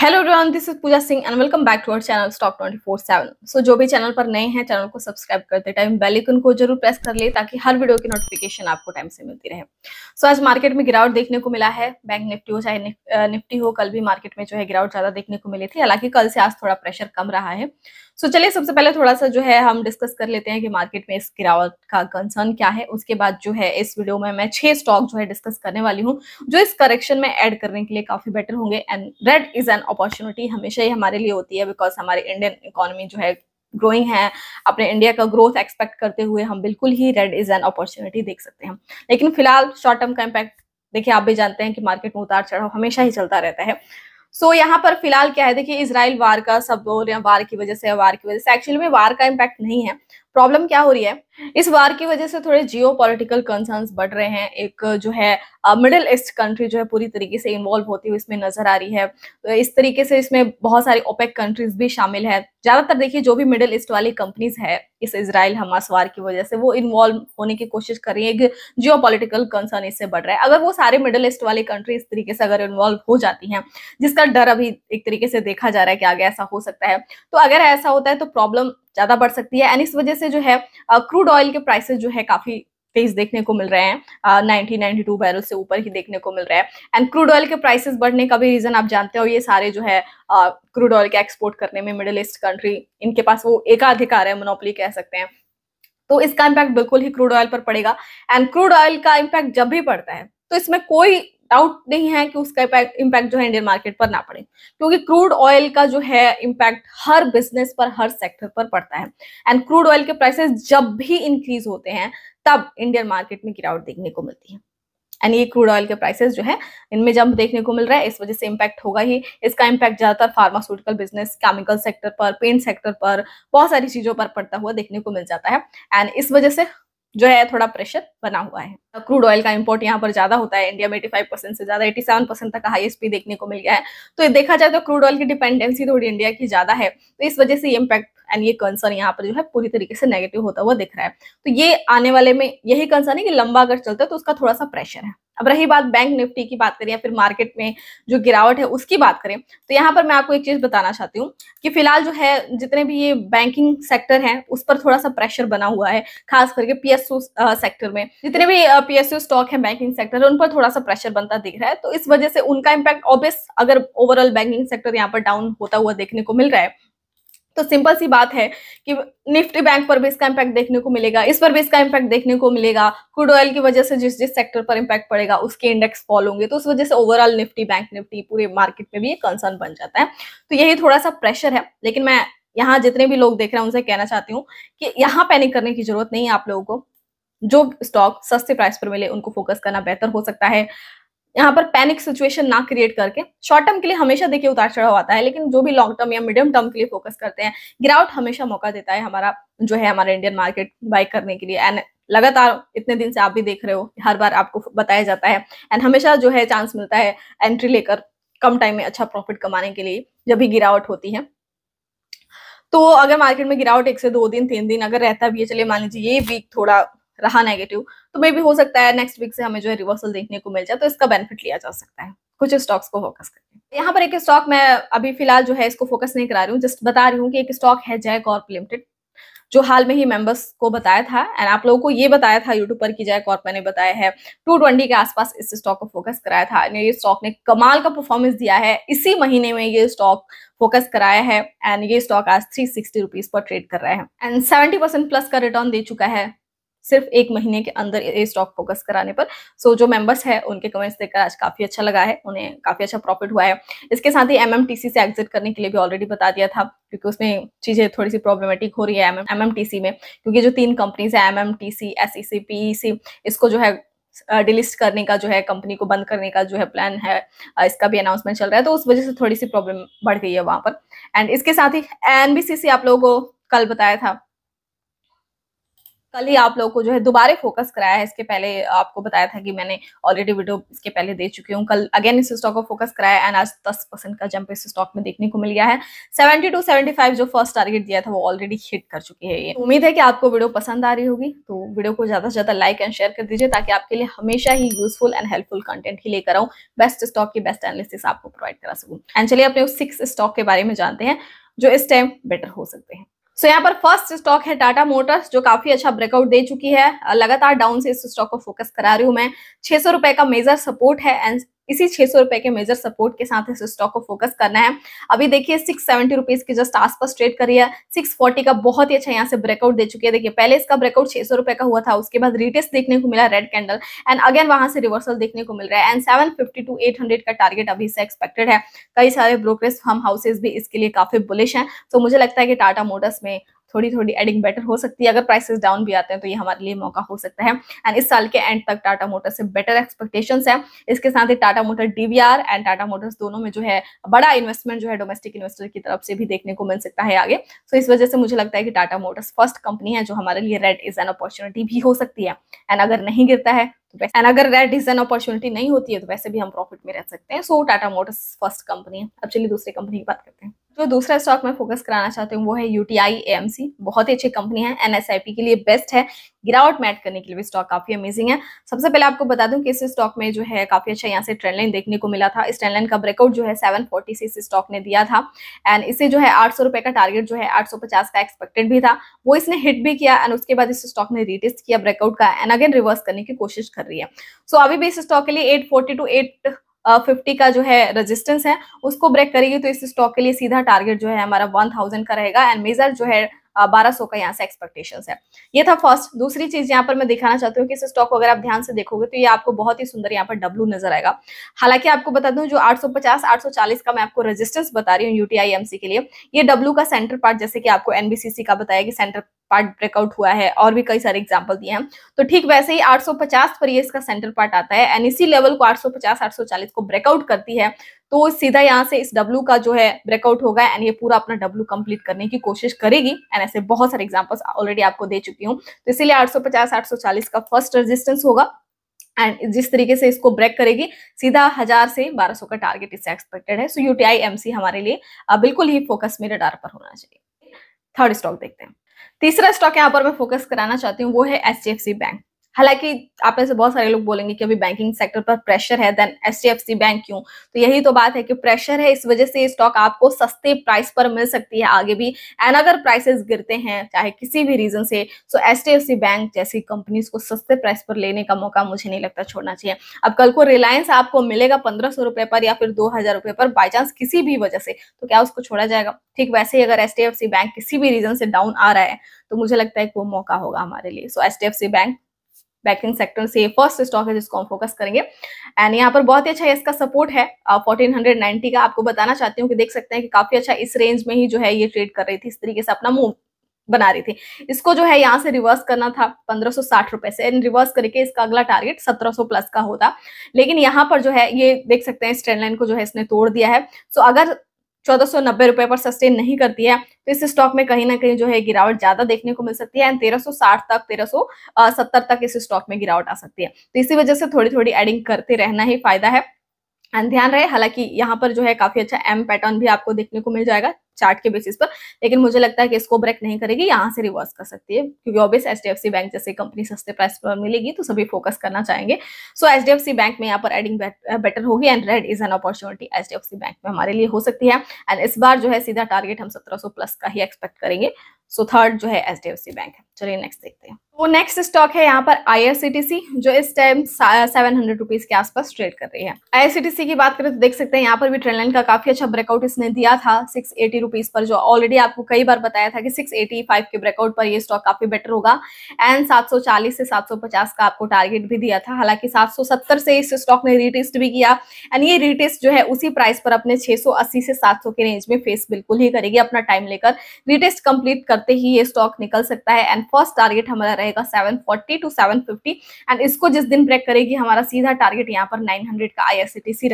hello everyone this is Pooja Singh and welcome back to our channel stock 24/7 so जो भी channel पर नए हैं चैनल को सब्सक्राइब करते टाइम बेल आइकन को जरूर प्रेस कर ले ताकि हर वीडियो की नोटिफिकेशन आपको टाइम से मिलती रहे सो so, आज मार्केट में गिरावट देखने को मिला है बैंक निफ्टी हो चाहे निफ्टी हो कल भी मार्केट में जो है गिरावट ज्यादा देखने को मिली थी हालांकि कल से आज थोड़ा प्रेशर कम रहा है सो चलिए सबसे पहले थोड़ा सा जो है हम डिस्कस कर लेते हैं कि मार्केट में इस गिरावट का कंसर्न क्या है उसके बाद जो है इस वीडियो में मैं छह स्टॉक जो है डिस्कस करने वाली हूँ जो इस करेक्शन में एड करने के लिए काफी बेटर होंगे and red is an opportunity हमेशा ही हमारे लिए होती है बिकॉज हमारे इंडियन इकोनॉमी जो है ग्रोइंग है अपने इंडिया का ग्रोथ एक्सपेक्ट करते हुए हम बिल्कुल ही रेड इज एन अपॉर्चुनिटी देख सकते हैं लेकिन फिलहाल शॉर्ट टर्म का इम्पैक्ट देखिए आप भी जानते हैं कि मार्केट में उतार चढ़ाव हमेशा ही चलता रहता है सो so, यहाँ पर फिलहाल क्या है देखिए इसराइल वार का सब बोल रहे हैं वार की वजह से वार की वजह से एक्चुअली में वार का इम्पैक्ट नहीं है प्रॉब्लम क्या हो रही है इस वार की वजह से थोड़े जियो पोलिटिकल बढ़ रहे हैं एक जो है मिडिल ईस्ट कंट्री जो है पूरी तरीके से इन्वॉल्व होती हुई इसमें नजर आ रही है तो इस तरीके से इसमें बहुत सारी ओपेक कंट्रीज भी शामिल है ज्यादातर देखिए जो भी मिडिल ईस्ट वाली कंपनीज है इस इसराइल हमास वार की वजह से वो इन्वॉल्व होने की कोशिश कर रही है एक जियो पोलिटिकल कंसर्न इससे बढ़ रहा है अगर वो सारे मिडिल ईस्ट वाली कंट्री इस तरीके से अगर इन्वॉल्व हो जाती है जिसका डर अभी एक तरीके से देखा जा रहा है कि आगे ऐसा हो सकता है तो अगर ऐसा होता है तो प्रॉब्लम ज्यादा बढ़ सकती है एंड इस वजह से जो है क्रूड ऑयल के प्राइसेस जो है काफी तेज देखने को मिल रहे हैं नाइनटीन नाइनटी टू बैरल से ऊपर ही देखने को मिल रहा है एंड क्रूड ऑयल के प्राइसेस बढ़ने का भी रीजन आप जानते हो ये सारे जो है क्रूड ऑयल के एक्सपोर्ट करने में मिडिल ईस्ट कंट्री इनके पास वो एकाधिकार है मोनोपली कह सकते हैं तो इसका इम्पैक्ट बिल्कुल ही क्रूड ऑयल पर पड़ेगा एंड क्रूड ऑयल का इम्पैक्ट जब भी पड़ता है तो इसमें कोई डाउट नहीं है कि उसका इम्पैक्ट जो है इंडियन मार्केट पर ना पड़े क्योंकि क्रूड ऑयल का जो है इम्पैक्ट हर बिजनेस पर हर सेक्टर पर पड़ता है एंड क्रूड ऑयल के प्राइसेस जब भी इंक्रीज होते हैं तब इंडियन मार्केट में गिरावट देखने को मिलती है एंड ये क्रूड ऑयल के प्राइसेस जो है इनमें जंप देखने को मिल रहा है इस वजह से इम्पैक्ट होगा ही इसका इम्पैक्ट ज़्यादातर फार्मास्यूटिकल बिजनेस केमिकल सेक्टर पर पेंट सेक्टर पर बहुत सारी चीज़ों पर पड़ता हुआ देखने को मिल जाता है एंड इस वजह से जो है थोड़ा प्रेशर बना हुआ है क्रूड ऑयल का इम्पोर्ट यहाँ पर ज्यादा होता है इंडिया में एटी फाइव परसेंट से ज्यादा एटी सेवन परसेंट तक का हाईएस्ट भी देखने को मिल गया है तो देखा जाए तो क्रूड ऑयल की डिपेंडेंसी थोड़ी इंडिया की ज्यादा है तो इस वजह से इम्पैक्ट एंड ये कंसर्न यहाँ पर जो है पूरी तरीके से नेगेटिव होता हुआ दिख रहा है तो ये आने वाले में यही कंसर्न है कि लंबा अगर चलता है तो उसका थोड़ा सा प्रेशर है अब रही बात बैंक निफ्टी की बात करें या फिर मार्केट में जो गिरावट है उसकी बात करें तो यहाँ पर मैं आपको एक चीज बताना चाहती हूँ कि फिलहाल जो है जितने भी ये बैंकिंग सेक्टर है उस पर थोड़ा सा प्रेशर बना हुआ है खास करके पीएसयू सेक्टर में जितने भी पीएसयू स्टॉक है बैंकिंग सेक्टर उन पर थोड़ा सा प्रेशर बनता दिख रहा है तो इस वजह से उनका इम्पैक्ट ऑब्वियस अगर ओवरऑल बैंकिंग सेक्टर यहाँ पर डाउन होता हुआ देखने को मिल रहा है तो सिंपल सी बात है कि निफ्टी बैंक पर भी इसका इम्पैक्ट देखने को मिलेगा इस पर भी इसका इम्पैक्ट देखने को मिलेगा क्रूड ऑयल की वजह से जिस जिस सेक्टर पर इम्पैक्ट पड़ेगा उसके इंडेक्स फॉल होंगे तो उस वजह से ओवरऑल निफ्टी बैंक निफ्टी पूरे मार्केट में भी एक कंसर्न बन जाता है तो यही थोड़ा सा प्रेशर है लेकिन मैं यहाँ जितने भी लोग देख रहे हैं उनसे कहना चाहती हूँ कि यहाँ पैनिक करने की जरूरत नहीं है आप लोगों को जो स्टॉक सस्ते प्राइस पर मिले उनको फोकस करना बेहतर हो सकता है यहाँ पर पैनिक सिचुएशन ना क्रिएट करके शॉर्ट टर्म के लिए हमेशा देखिए उतार चढ़ाव आता है लेकिन जो भी लॉन्ग टर्म या मीडियम टर्म के लिए फोकस करते हैं गिरावट हमेशा मौका देता है हमारा जो है हमारा इंडियन मार्केट बाइक करने के लिए एंड लगातार इतने दिन से आप भी देख रहे हो हर बार आपको बताया जाता है एंड हमेशा जो है चांस मिलता है एंट्री लेकर कम टाइम में अच्छा प्रॉफिट कमाने के लिए जब भी गिरावट होती है तो अगर मार्केट में गिरावट एक से दो दिन तीन दिन अगर रहता भी है चलिए मान लीजिए ये वीक थोड़ा रहा नेगेटिव तो मे भी हो सकता है नेक्स्ट वीक से हमें जो है रिवर्सल देखने को मिल जाए तो इसका बेनिफिट लिया जा सकता है कुछ स्टॉक्स को फोकस करके यहाँ पर एक स्टॉक मैं अभी फिलहाल जो है इसको फोकस नहीं करा रही हूँ जस्ट बता रही हूँ कि एक स्टॉक है जय कॉर्प लिमिटेड जो हाल में ही मेंबर्स को बताया था एंड आप लोगों को ये बताया था यूट्यूब पर कि जय कॉर्प मैंने बताया है टू ट्वेंटी के आसपास इस स्टॉक को फोकस कराया था ये स्टॉक ने कमाल का परफॉर्मेंस दिया है इसी महीने में ये स्टॉक फोकस कराया है एंड ये स्टॉक आज थ्री सिक्सटी पर ट्रेड कर रहा है एंड सेवेंटी प्लस का रिटर्न दे चुका है सिर्फ एक महीने के अंदर ये स्टॉक फोकस कराने पर सो so, जो मेंबर्स है उनके कमेंट्स देखकर आज काफी अच्छा लगा है उन्हें काफी अच्छा प्रॉफिट हुआ है इसके साथ ही एमएमटीसी से एग्जिट करने के लिए भी ऑलरेडी बता दिया था क्योंकि उसमें चीजें थोड़ी सी प्रॉब्लमेटिक हो रही है एमएमटीसी में क्योंकि जो तीन कंपनीज है एम एम पीईसी इसको जो है डिलिस्ट करने का जो है कंपनी को बंद करने का जो है प्लान है इसका भी अनाउंसमेंट चल रहा है तो उस वजह से थोड़ी सी प्रॉब्लम बढ़ गई है वहां पर एंड इसके साथ ही एनबीसीसी आप लोगों को कल बताया था कल ही आप लोग को जो है दोबारा फोकस कराया है इसके पहले आपको बताया था कि मैंने ऑलरेडी वीडियो इसके पहले दे चुकी हूँ कल अगेन इस स्टॉक को फोकस कराया एंड आज 10 परसेंट का जंप इस स्टॉक में देखने को मिल गया है सेवेंटी टू 75 जो फर्स्ट टारगेट दिया था वो ऑलरेडी हिट कर चुकी है ये तो उम्मीद है कि आपको वीडियो पसंद आ रही होगी तो वीडियो को ज्यादा से ज्यादा लाइक एंड शेयर कर दीजिए ताकि आपके लिए हमेशा ही यूजफुल एंड हेल्पफुल कंटेंट ही लेकर आऊँ बेस्ट स्टॉक की बेस्ट एनालिसिस आपको प्रोवाइड करा सकूँ एंड चलिए अपने उस सिक्स स्टॉक के बारे में जानते हैं जो इस टाइम बेटर हो सकते हैं सो so, यहाँ पर फर्स्ट स्टॉक है टाटा मोटर्स जो काफी अच्छा ब्रेकआउट दे चुकी है लगातार डाउन से इस स्टॉक को फोकस करा रही हूँ मैं छह सौ रुपए का मेजर सपोर्ट है एंड इसी छह सौ रुपए के मेजर सपोर्ट के साथ इस स्टॉक को फोकस करना है अभी देखिए सिक्स सेवेंटी रुपीज के जस्ट आसपास ट्रेड करी है सिक्स फोर्टी का बहुत ही अच्छा यहाँ से ब्रेकआउट दे चुकी है देखिए पहले इसका ब्रेकआउट छह सौ रुपए का हुआ था उसके बाद रिटेस्ट देखने को मिला रेड कैंडल एंड अगेन वहां से रिवर्सल देखने को मिल रहा है and seven fifty to eight hundred का टारगेट अभी से एक्सपेक्टेड है कई सारे ब्रोकरेज फार्म हाउसेज भी इसके लिए काफी बुलिश है तो मुझे लगता है कि टाटा मोटर्स में थोड़ी थोड़ी एडिंग बेटर हो सकती है अगर प्राइसेस डाउन भी आते हैं तो ये हमारे लिए मौका हो सकता है एंड इस साल के एंड तक टाटा मोटर से बेटर एक्सपेक्टेशन है इसके साथ ही Tata motor DVR and Tata motors दोनों में जो है बड़ा इन्वेस्टमेंट जो है डोमेस्टिक इन्वेस्टर की तरफ से भी देखने को मिल सकता है आगे सो so, इस वजह से मुझे लगता है कि टाटा मोटर्स फर्स्ट कंपनी है जो हमारे लिए रेड इज एन अपॉर्चुनिटी भी हो सकती है एंड अगर नहीं गिरता है तो एंड अगर रेड इज एन अपॉर्चुनिटी नहीं होती है तो वैसे भी हम प्रॉफिट में रह सकते हैं so Tata motors first company है अब चलिए दूसरी कंपनी की बात करते हैं जो दूसरा स्टॉक मैं फोकस कराना चाहती हूँ वो है यूटीआई एएमसी बहुत ही अच्छी कंपनी है एनएसआईपी के लिए बेस्ट है गिरावट मैट करने के लिए भी स्टॉक काफी अमेजिंग है सबसे पहले आपको बता दूं कि इस स्टॉक में जो है काफी अच्छा यहाँ से ट्रेंड लाइन देखने को मिला था इस ट्रेंड लाइन का ब्रेकआउट जो है सेवन से इस स्टॉक ने दिया था एंड इसे जो है आठ रुपए का टारगेट जो है आठ का एक्सपेक्टेड भी था वो इसने हिट भी किया एंड उसके बाद इस स्टॉक ने रिटेस्ट किया ब्रेकआउट का एंड अगेन रिवर्स करने की कोशिश कर रही है सो अभी भी इस स्टॉक के लिए एट टू एट फिफ्टी का जो है रेजिस्टेंस है उसको ब्रेक करेगी तो इस स्टॉक के लिए सीधा टारगेट जो है हमारा वन थाउजेंड का रहेगा एंड मेजर जो है बारह सौ का यहाँ से एक्सपेक्टेशन है ये था फर्स्ट दूसरी चीज यहाँ पर मैं दिखाना चाहती हूँ कि इस स्टॉक को अगर आप ध्यान से देखोगे तो ये आपको बहुत ही सुंदर यहाँ पर डब्लू नजर आएगा हालांकि आपको बता दूं जो 850 840 का मैं आपको रेजिस्टेंस बता रही हूँ यूटीआईएमसी के लिए ये डब्लू का सेंटर पार्ट जैसे कि आपको एनबीसीसी का बताया कि सेंटर पार्ट ब्रेकआउट हुआ है और भी कई सारे एग्जाम्पल दिए हैं तो ठीक वैसे ही 850 पर ये इसका सेंटर पार्ट आता है एंड इसी लेवल को 850 840 को ब्रेकआउट करती है तो सीधा यहाँ से इस डब्ल्यू का जो है ब्रेकआउट होगा एंड ये पूरा अपना डब्ल्यू कंप्लीट करने की कोशिश करेगी एंड ऐसे बहुत सारे एग्जाम्पल्स ऑलरेडी आपको दे चुकी हूँ तो इसीलिए आठ सौ का फर्स्ट रेजिस्टेंस होगा एंड जिस तरीके से इसको ब्रेक करेगी सीधा हजार से बारह सौ का टारगेट इससे एक्सपेक्टेड है सो यूटीआई एमसी हमारे लिए बिल्कुल ही फोकस में रडार पर होना चाहिए थर्ड स्टॉक देखते हैं तीसरा स्टॉक यहाँ पर मैं फोकस कराना चाहती हूँ वो है एच बैंक हालांकि आप में से बहुत सारे लोग बोलेंगे कि अभी बैंकिंग सेक्टर पर प्रेशर है देन एच बैंक क्यों तो यही तो बात है कि प्रेशर है इस वजह से स्टॉक आपको सस्ते प्राइस पर मिल सकती है आगे भी एंड अगर प्राइसेस गिरते हैं चाहे किसी भी रीजन से सो एच बैंक जैसी कंपनीज को सस्ते प्राइस पर लेने का मौका मुझे नहीं लगता छोड़ना चाहिए अब कल को रिलायंस आपको मिलेगा पंद्रह सौ रुपए पर या फिर दो हजार रुपए पर बाई चांस किसी भी वजह से तो क्या उसको छोड़ा जाएगा ठीक वैसे ही अगर एच बैंक किसी भी रीजन से डाउन आ रहा है तो मुझे लगता है कि वो मौका होगा हमारे लिए so H bank banking sector से फर्स्ट स्टॉक है जिसको हम फोकस करेंगे एंड यहाँ पर बहुत ही अच्छा इसका सपोर्ट है फोर्टीन हंड्रेड नाइनटी का आपको बताना चाहती हूँ कि देख सकते हैं कि काफी अच्छा इस रेंज में ही जो है ये ट्रेड कर रही थी इस तरीके से अपना मूव बना रही थी इसको जो है यहाँ से रिवर्स करना था पंद्रह सौ साठ रुपए से एंड रिवर्स करके इसका अगला टारगेट सत्रह सौ प्लस का होता लेकिन यहाँ पर जो है ये देख सकते हैं इस ट्रेंड लाइन को जो है इसने तोड़ दिया है सो अगर चौदह सौ नब्बे रुपए पर सस्टेन नहीं करती है तो इस स्टॉक में कहीं ना कहीं जो है गिरावट ज्यादा देखने को मिल सकती है एंड 1360 तक 1370 तक इस स्टॉक में गिरावट आ सकती है तो इसी वजह से थोड़ी थोड़ी एडिंग करते रहना ही फायदा है एंड ध्यान रहे हालांकि यहाँ पर जो है काफी अच्छा एम पैटर्न भी आपको देखने को मिल जाएगा चार्ट के बेसिस पर लेकिन मुझे लगता है कि इसको ब्रेक नहीं करेगी यहाँ से रिवर्स कर सकती है क्योंकि ऑब्वियस एच बैंक जैसे कंपनी सस्ते प्राइस पर मिलेगी तो सभी फोकस करना चाहेंगे सो एच डी बैंक में यहाँ पर एडिंग बेटर होगी and red is an opportunity H D bank में हमारे लिए हो सकती है एंड इस बार जो है सीधा टारगेट हम सत्रह प्लस का ही एक्सपेक्ट करेंगे सो so, थर्ड जो है एच बैंक है चलिए नेक्स्ट देखते हैं तो नेक्स्ट स्टॉक है यहाँ पर आईआरसीटीसी जो इस टाइम सेवन हंड्रेड रुपीज के आसपास ट्रेड कर रही है आईआरसीटीसी की बात करें तो देख सकते हैं यहाँ पर भी ट्रेन लाइन का काफी अच्छा ब्रेकआउट इसने दिया था सिक्स एटी रुपीज पर जो ऑलरेडी आपको कई बार बताया था कि सिक्स एटी फाइव के ब्रेकआउट पर ये स्टॉक काफी बेटर होगा एंड सात सौ चालीस से सात सौ पचास का आपको टारगेट भी दिया था हालांकि सात सौ सत्तर से इस स्टॉक ने रिटेस्ट भी किया एंड ये रिटेस्ट जो है उसी प्राइस पर अपने छह सौ अस्सी से सात सौ के रेंज में फेस बिल्कुल ही करेगी अपना टाइम लेकर रिटेस्ट कंप्लीट करते ही ये स्टॉक निकल सकता है एंड फर्स्ट टारगेट हमारा रहेगा 740 टू 750 एंड इसको जिस दिन ब्रेक करेगी हमारा सीधा टारगेट यहाँ पर 900 का आई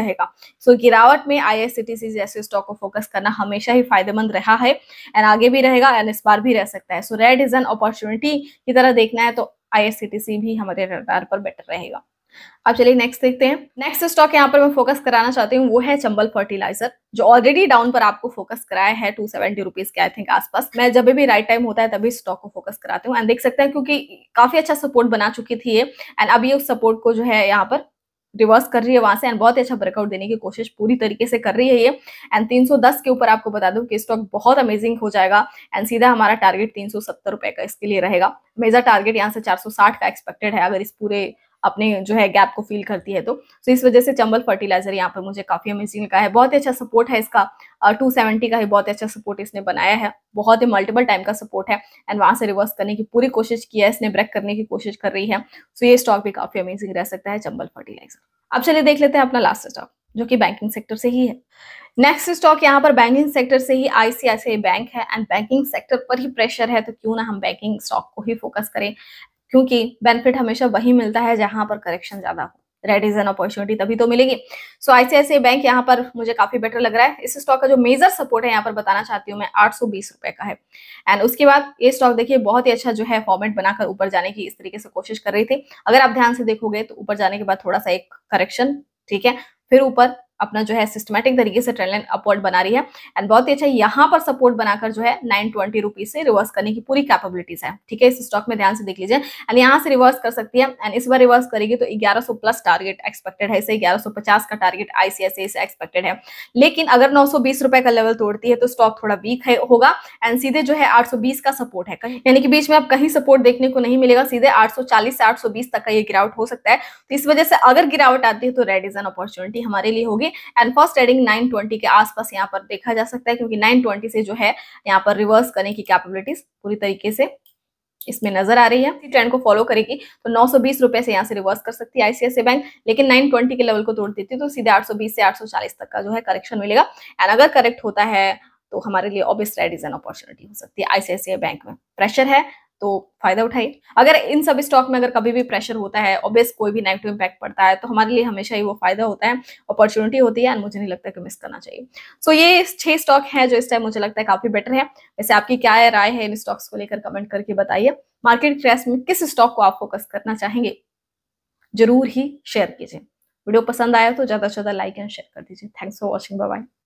रहेगा सो so, गिरावट में आई जैसे स्टॉक को फोकस करना हमेशा ही फायदेमंद रहा है एंड आगे भी रहेगा एंड इस बार भी रह सकता है so red is an opportunity की तरह देखना है तो आईआरसीटीसी भी हमारे रडार पर बेटर रहेगा अब चलिए नेक्स्ट देखते हैं नेक्स्ट स्टॉक यहाँ पर मैं फोकस कराना चाहती हूँ वो है चंबल फर्टिलाइजर जो ऑलरेडी डाउन पर आपको फोकस कराया है टू सेवेंटी रुपीज के आई थिंक आसपास मैं जब भी राइट टाइम होता है तभी स्टॉक को फोकस कराती हूँ एंड देख सकते हैं क्योंकि काफी अच्छा सपोर्ट बना चुकी थी ये एंड अभी उस सपोर्ट को जो है यहाँ पर रिवर्स कर रही है वहां से एंड बहुत ही अच्छा ब्रेकआउट देने की कोशिश पूरी तरीके से कर रही है ये एंड 310 के ऊपर आपको बता दूं कि स्टॉक बहुत अमेजिंग हो जाएगा एंड सीधा हमारा टारगेट तीन रुपए का इसके लिए रहेगा मेजर टारगेट यहाँ से 460 का एक्सपेक्टेड है अगर इस पूरे अपने जो है गैप को फील करती है तो सो तो इस वजह से चंबल फर्टिलाइजर यहाँ पर मुझे काफ़ी अमेजिंग का है बहुत ही अच्छा सपोर्ट है इसका टू सेवेंटी का ही बहुत अच्छा सपोर्ट इसने बनाया है बहुत ही मल्टीपल टाइम का सपोर्ट है एंड वहां से रिवर्स करने की पूरी कोशिश की है इसने ब्रेक करने की कोशिश कर रही है सो तो ये स्टॉक भी काफ़ी अमेजिंग रह सकता है चंबल फर्टिलाइजर अब चलिए देख लेते हैं अपना लास्ट स्टॉक जो कि बैंकिंग सेक्टर से ही है नेक्स्ट स्टॉक यहाँ पर बैंकिंग सेक्टर से ही आईसीआईसीआई बैंक है एंड बैंकिंग सेक्टर पर ही प्रेशर है तो क्यों ना हम बैंकिंग स्टॉक को ही फोकस करें क्योंकि बेनिफिट हमेशा वही मिलता है जहां पर करेक्शन ज्यादा हो रेड इज एन अपॉर्चुनिटी तभी तो मिलेगी सो ऐसे बैंक यहाँ पर मुझे काफी बेटर लग रहा है इस स्टॉक का जो मेजर सपोर्ट है यहाँ पर बताना चाहती हूँ मैं आठ रुपए का है एंड उसके बाद ये स्टॉक देखिए बहुत ही अच्छा जो है फॉर्मेट बनाकर ऊपर जाने की इस तरीके से कोशिश कर रही थी अगर आप ध्यान से देखोगे तो ऊपर जाने के बाद थोड़ा सा एक करेक्शन ठीक है फिर ऊपर अपना जो है सिस्टमेटिक तरीके से ट्रेंड लाइन अपवर्ड बना रही है एंड बहुत ही अच्छा यहाँ पर सपोर्ट बनाकर जो है नाइन ट्वेंटी रुपीज से रिवर्स करने की पूरी कैपेबिलिटीज है ठीक है इस स्टॉक में ध्यान से देख लीजिए एंड यहाँ से रिवर्स कर सकती है एंड इस बार रिवर्स करेगी तो ग्यारह सौ प्लस टारगेट एक्सपेक्टेड है इसे ग्यारह सौ पचास का टारगेट आईसीआईसी से एक्सपेक्टेड है लेकिन अगर नौ सौ बीस रुपए का लेवल तोड़ती है तो स्टॉक थोड़ा वीक है होगा एंड सीधे जो है आठ सौ बीस का सपोर्ट है यानी कि बीच में आप कहीं सपोर्ट देखने को नहीं मिलेगा सीधे आठ सौ चालीस से आठ सौ बीस तक का ये गिरावट हो सकता है तो इस वजह से अगर गिरावट आती है तो रेड इज एन अपॉर्चुनिटी हमारे लिए होगी करेंगे एंड फर्स्ट ट्रेडिंग 920 के आसपास यहाँ पर देखा जा सकता है क्योंकि 920 से जो है यहाँ पर रिवर्स करने की कैपेबिलिटीज पूरी तरीके से इसमें नजर आ रही है ट्रेंड को फॉलो करेगी तो नौ रुपए से यहाँ से रिवर्स कर सकती है आईसीआईसी बैंक लेकिन 920 के लेवल को तोड़ देती है तो सीधे 820 से 840 तक का जो है करेक्शन मिलेगा एंड अगर करेक्ट होता है तो हमारे लिए obvious red is an opportunity हो सकती है आईसीआईसी बैंक में प्रेशर है तो फायदा उठाइए अगर इन सब स्टॉक में अगर कभी भी प्रेशर होता है ऑब्वियस कोई भी नेगेटिव इंपैक्ट पड़ता है तो हमारे लिए हमेशा ही वो फायदा होता है अपॉर्चुनिटी होती है एंड मुझे नहीं लगता कि मिस करना चाहिए सो so, ये छह स्टॉक है जो इस टाइम मुझे लगता है काफी बेटर है वैसे आपकी क्या है राय है इन स्टॉक्स को लेकर कमेंट करके बताइए मार्केट क्रैश में किस स्टॉक को आप फोकस करना चाहेंगे जरूर ही शेयर कीजिए वीडियो पसंद आया तो ज्यादा से ज्यादा लाइक एंड शेयर कर दीजिए थैंक्स फॉर वॉचिंग बाय